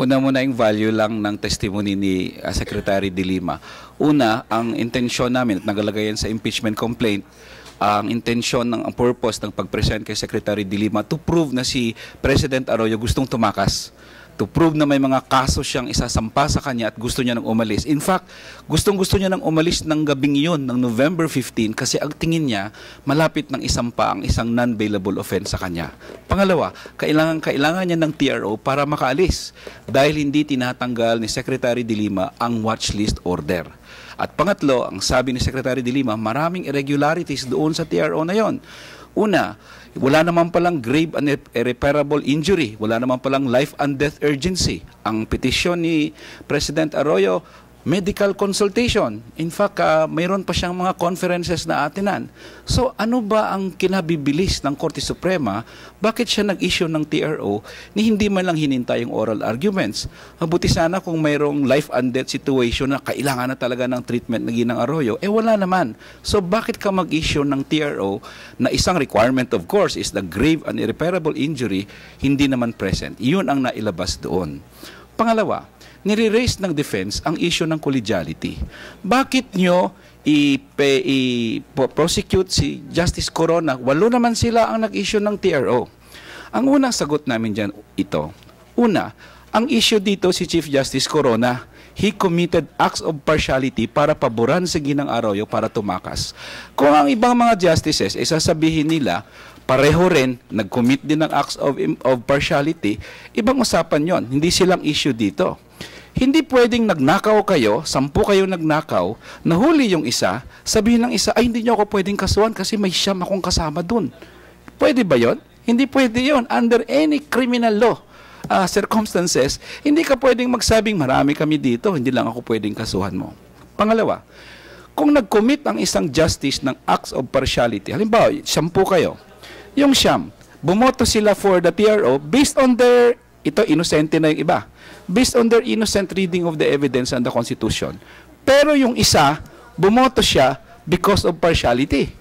Una muna yung value lang ng testimony ni uh, Secretary De Lima. Una, ang intensyon namin, at nagalagay yan sa impeachment complaint, ang intensyon ng ang purpose ng pag-present kay Secretary De Lima to prove na si President Arroyo gustong tumakas to prove na may mga kaso siyang isasampa sa kanya at gusto niya nang umalis. In fact, gustong-gusto niya nang umalis ng gabing iyon, ng November 15, kasi ang tingin niya, malapit ng isampa ang isang non-bailable offense sa kanya. Pangalawa, kailangan-kailangan niya ng TRO para makaalis dahil hindi tinatanggal ni Secretary De Lima ang watchlist order. At pangatlo, ang sabi ni Secretary De Lima, maraming irregularities doon sa TRO na yon. Una, wala naman palang grave and irreparable injury. Wala naman palang life and death urgency. Ang petisyon ni President Arroyo, medical consultation. In fact, uh, mayroon pa siyang mga conferences na atinan. So ano ba ang kinabibilis ng Korte Suprema? Bakit siya nag-issue ng TRO ni hindi man lang hinintay yung oral arguments? Mabuti sana kung mayroong life and death situation na kailangan na talaga ng treatment na ginang arroyo. Eh wala naman. So bakit ka mag-issue ng TRO na isang requirement of course is the grave and irreparable injury hindi naman present? Iyon ang nailabas doon. Pangalawa, nire-raise ng defense ang issue ng collegiality. Bakit nyo i-prosecute si Justice Corona? Walo naman sila ang nag-issue ng TRO. Ang unang sagot namin dyan ito, una, ang issue dito si Chief Justice Corona, he committed acts of partiality para paboran si Ginang Arroyo para tumakas. Kung ang ibang mga justices, eh, sasabihin nila, pareho rin, nag-commit din ng acts of, of partiality, ibang usapan yon Hindi silang issue dito. Hindi pwedeng nagnakaw kayo, sampu kayo nagnakaw, nahuli yung isa, sabihin ng isa, ay hindi niyo ako pwedeng kasuhan kasi may siyam akong kasama dun. Pwede ba yon? Hindi pwede yon Under any criminal law uh, circumstances, hindi ka pwedeng magsabing marami kami dito, hindi lang ako pwedeng kasuhan mo. Pangalawa, kung nag-commit ang isang justice ng acts of partiality, halimbawa, siyam kayo, yung siyam, bumoto sila for the PRO based on their ito inosente na yung iba. Based on their innocent reading of the evidence and the Constitution. Pero yung isa, bumoto siya because of partiality.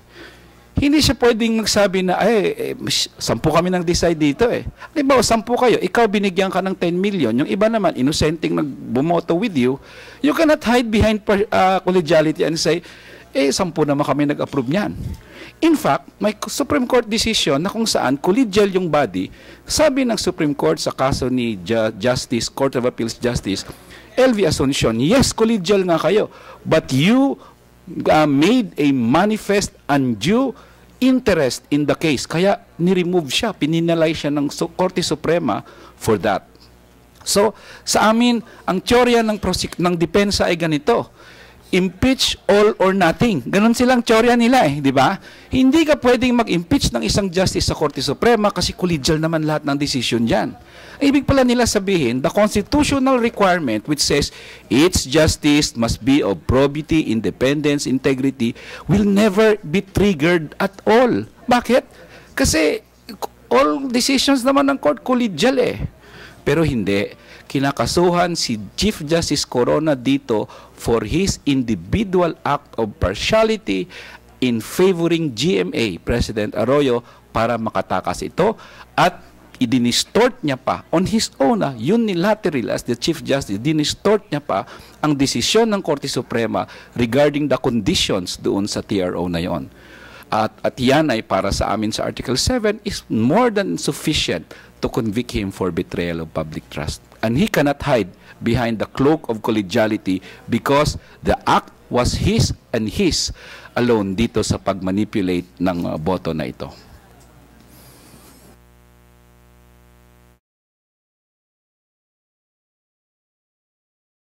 Hindi siya pwedeng magsabi na, ay, eh, sampu kami nang decide dito eh. Halimbawa, sampu kayo, ikaw binigyan ka ng 10 million, yung iba naman, innocenting nagbumoto with you, you cannot hide behind uh, collegiality and say, eh sampu naman kami nag-approve niyan. In fact, may Supreme Court decision na kung saan collegial yung body, sabi ng Supreme Court sa kaso ni Justice, Court of Appeals Justice, LV Asuncion, yes, collegial nga kayo, but you uh, made a manifest undue interest in the case. Kaya ni-remove siya, pininalay siya ng Korte Suprema for that. So, sa amin, ang teorya ng, ng depensa ay ganito impeach all or nothing. Ganon silang teorya nila eh, di ba? Hindi ka pwedeng mag-impeach ng isang justice sa Korte Suprema kasi collegial naman lahat ng decision dyan. Ibig pala nila sabihin, the constitutional requirement which says its justice must be of probity, independence, integrity will never be triggered at all. Bakit? Kasi all decisions naman ng court collegial eh. Pero hindi, kinakasuhan si Chief Justice Corona dito for his individual act of partiality in favoring GMA, President Arroyo, para makatakas ito at idinistort niya pa on his own ah, unilateral as the Chief Justice, dinistort niya pa ang desisyon ng Korte Suprema regarding the conditions doon sa TRO na yon. At, at yan ay para sa amin sa Article 7 is more than sufficient to convict him for betrayal of public trust. And he cannot hide behind the cloak of collegiality because the act was his and his alone dito sa pagmanipulate ng uh, boto na ito.